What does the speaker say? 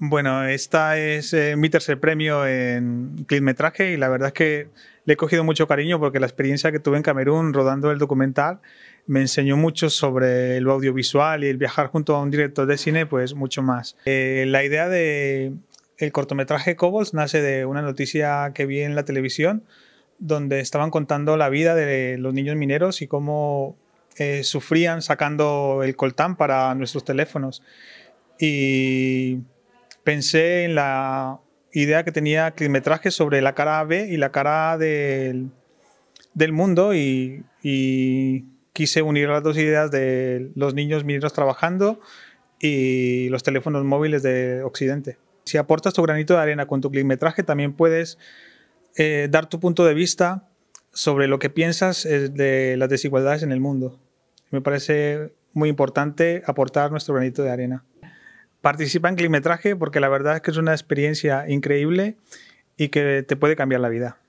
Bueno, esta es eh, mi tercer premio en clipmetraje y la verdad es que le he cogido mucho cariño porque la experiencia que tuve en Camerún rodando el documental me enseñó mucho sobre lo audiovisual y el viajar junto a un director de cine, pues mucho más. Eh, la idea de el cortometraje Cobols nace de una noticia que vi en la televisión donde estaban contando la vida de los niños mineros y cómo eh, sufrían sacando el coltán para nuestros teléfonos. Y pensé en la idea que tenía Climetraje sobre la cara B y la cara A del, mundo y, quise unir las dos ideas de los niños mineros trabajando y los teléfonos móviles de Occidente. Si aportas tu granito de arena con tu climetraje, también puedes eh, dar tu punto de vista sobre lo que piensas eh, de las desigualdades en el mundo. Me parece muy importante aportar nuestro granito de arena participa en Climetraje porque la verdad es que es una experiencia increíble y que te puede cambiar la vida.